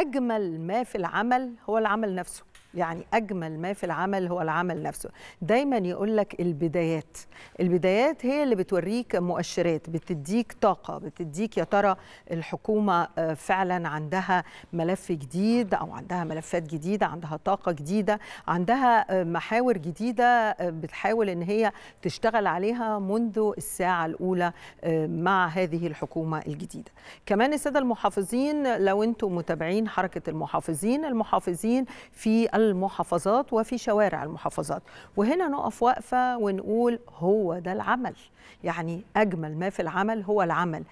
أجمل ما في العمل هو العمل نفسه يعني اجمل ما في العمل هو العمل نفسه دايما يقول لك البدايات البدايات هي اللي بتوريك مؤشرات بتديك طاقه بتديك يا ترى الحكومه آه، فعلا عندها ملف جديد او عندها ملفات جديده عندها طاقه جديده عندها آه، محاور جديده آه، بتحاول ان هي تشتغل عليها منذ الساعه الاولى مع هذه الحكومه الجديده كمان الساده المحافظين لو انتم متابعين حركه المحافظين المحافظين في المحافظات وفي شوارع المحافظات وهنا نقف وقفة ونقول هو ده العمل يعني أجمل ما في العمل هو العمل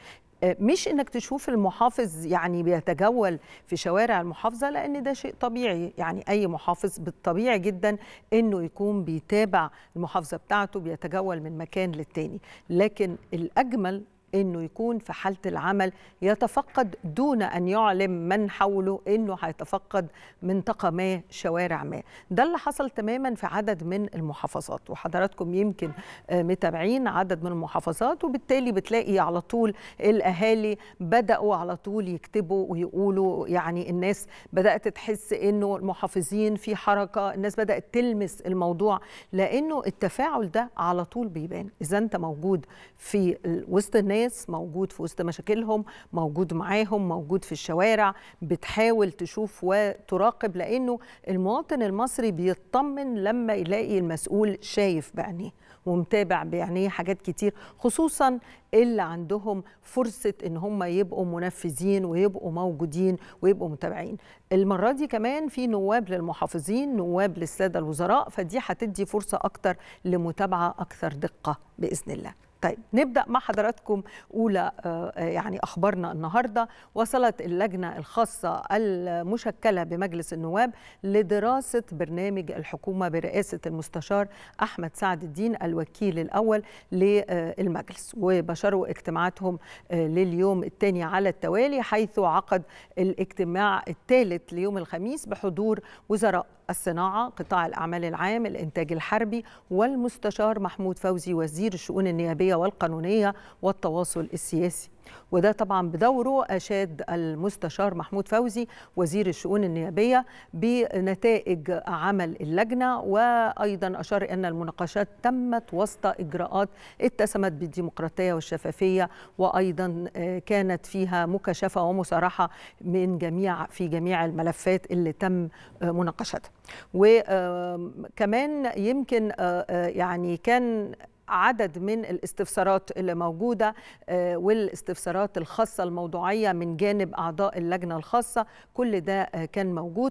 آه، مش انك تشوف المحافظ يعني بيتجول في شوارع المحافظه لان ده شيء طبيعي يعني اي محافظ بالطبيعي جدا انه يكون بيتابع المحافظه بتاعته بيتجول من مكان للتاني لكن الاجمل انه يكون في حاله العمل يتفقد دون ان يعلم من حوله انه هيتفقد منطقه ما شوارع ما ده اللي حصل تماما في عدد من المحافظات وحضراتكم يمكن آه، متابعين عدد من المحافظات وبالتالي بتلاقي على طول الاهالي بداوا على طول يكتبوا ويقولوا يعني الناس بدات تحس انه المحافظين في حركه الناس بدات تلمس الموضوع لانه التفاعل ده على طول بيبان اذا انت موجود في وسط الناس الناس موجود في وسط مشاكلهم موجود معاهم موجود في الشوارع بتحاول تشوف وتراقب لأنه المواطن المصري بيطمن لما يلاقي المسؤول شايف بعينيه ومتابع بعينيه حاجات كتير خصوصا اللي عندهم فرصة إن هم يبقوا منفذين ويبقوا موجودين ويبقوا متابعين المرة دي كمان في نواب للمحافظين نواب للسادة الوزراء فدي هتدي فرصة أكتر لمتابعة أكثر دقة بإذن الله طيب نبدا مع حضراتكم اولى آه، آه، يعني اخبارنا النهارده وصلت اللجنه الخاصه المشكله بمجلس النواب لدراسه برنامج الحكومه برئاسه المستشار احمد سعد الدين الوكيل الاول للمجلس وبشروا اجتماعاتهم آه، لليوم الثاني على التوالي حيث عقد الاجتماع الثالث ليوم الخميس بحضور وزراء الصناعة قطاع الأعمال العام الإنتاج الحربي والمستشار محمود فوزي وزير الشؤون النيابية والقانونية والتواصل السياسي وده طبعا بدوره أشاد المستشار محمود فوزي وزير الشؤون النيابية بنتائج عمل اللجنة وأيضا أشار أن المناقشات تمت وسط إجراءات اتسمت بالديمقراطية والشفافية وأيضا آه، كانت فيها مكاشفة ومصارحة من جميع في جميع الملفات اللي تم آه، مناقشتها وكمان يمكن آه، يعني كان عدد من الاستفسارات اللي موجودة آه، والاستفسارات الخاصة الموضوعية من جانب أعضاء اللجنة الخاصة كل ده آه، كان موجود